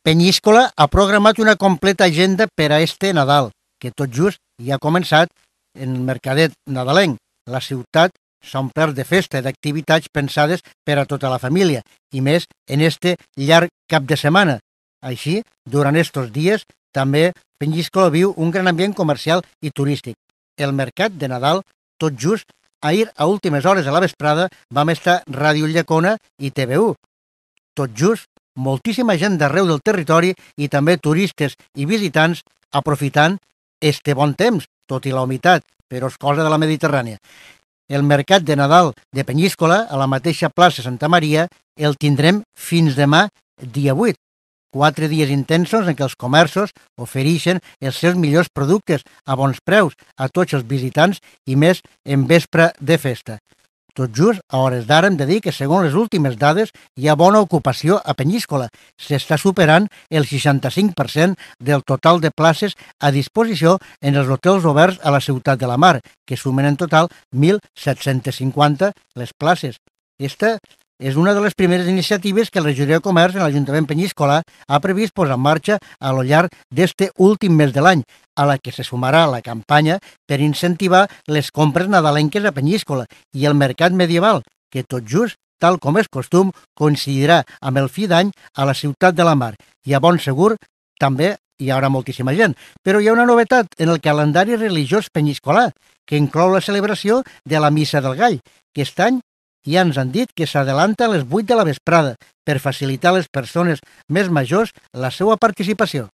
Penyíscola ha programat una completa agenda per a este Nadal, que tot just ja ha començat en el mercadet nadalenc. La ciutat s'ha omplert de festa i d'activitats pensades per a tota la família, i més en este llarg cap de setmana. Així, durant estos dies, també Penyíscola viu un gran ambient comercial i turístic. El mercat de Nadal, tot just, ahir a últimes hores de la vesprada vam estar Ràdio Llacona i TVU. Tot just, moltíssima gent d'arreu del territori i també turistes i visitants aprofitant este bon temps, tot i la humitat, però és cosa de la Mediterrània. El mercat de Nadal de Penyíscola, a la mateixa plaça Santa Maria, el tindrem fins demà, dia 8. Quatre dies intensos en què els comerços ofereixen els seus millors productes a bons preus a tots els visitants i més en vespre de festa. Tot just a hores d'ara hem de dir que, segons les últimes dades, hi ha bona ocupació a Penyíscola. S'està superant el 65% del total de places a disposició en els hotels oberts a la ciutat de la Mar, que sumen en total 1.750 les places. Esta és una de les primeres iniciatives que la regidoria de comerç en l'Ajuntament Penyíscola ha previst posar en marxa a lo llarg d'este últim mes de l'any, a la que se sumarà la campanya per incentivar les compres nadalenques a Penyíscola i el mercat medieval, que tot just, tal com és costum, coincidirà amb el fi d'any a la ciutat de la Mar i a bon segur també hi haurà moltíssima gent. Però hi ha una novetat en el calendari religiós penyiscolà, que inclou la celebració de la Missa del Gall, que aquest any i ens han dit que s'adelanta a les 8 de la vesprada per facilitar a les persones més majors la seva participació.